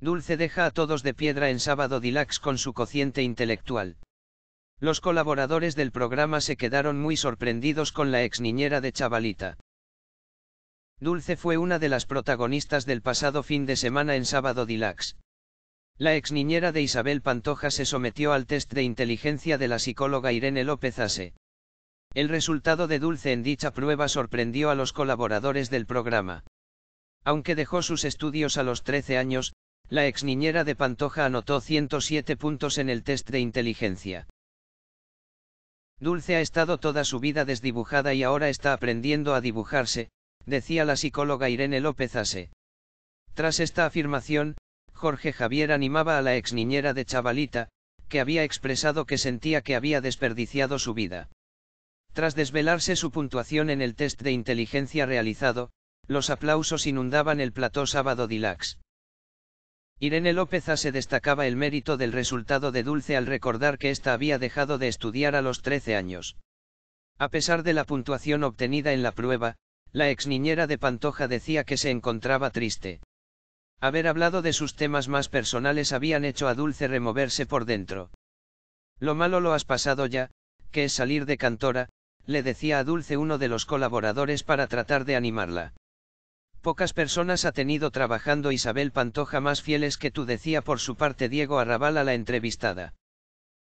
Dulce deja a todos de piedra en sábado Dilax con su cociente intelectual. Los colaboradores del programa se quedaron muy sorprendidos con la ex niñera de Chavalita. Dulce fue una de las protagonistas del pasado fin de semana en Sábado Dilax. La ex niñera de Isabel Pantoja se sometió al test de inteligencia de la psicóloga Irene López Ase. El resultado de Dulce en dicha prueba sorprendió a los colaboradores del programa. Aunque dejó sus estudios a los 13 años, la ex niñera de Pantoja anotó 107 puntos en el test de inteligencia. Dulce ha estado toda su vida desdibujada y ahora está aprendiendo a dibujarse, decía la psicóloga Irene López Ase. Tras esta afirmación, Jorge Javier animaba a la ex niñera de Chavalita, que había expresado que sentía que había desperdiciado su vida. Tras desvelarse su puntuación en el test de inteligencia realizado, los aplausos inundaban el plató sábado Dilax. Irene López A se destacaba el mérito del resultado de Dulce al recordar que ésta había dejado de estudiar a los 13 años. A pesar de la puntuación obtenida en la prueba, la ex niñera de Pantoja decía que se encontraba triste. Haber hablado de sus temas más personales habían hecho a Dulce removerse por dentro. Lo malo lo has pasado ya, que es salir de cantora, le decía a Dulce uno de los colaboradores para tratar de animarla. Pocas personas ha tenido trabajando Isabel Pantoja más fieles que tú decía por su parte Diego Arrabal a la entrevistada.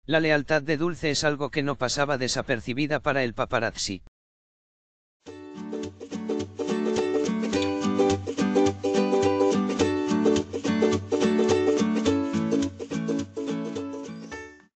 La lealtad de Dulce es algo que no pasaba desapercibida para el paparazzi.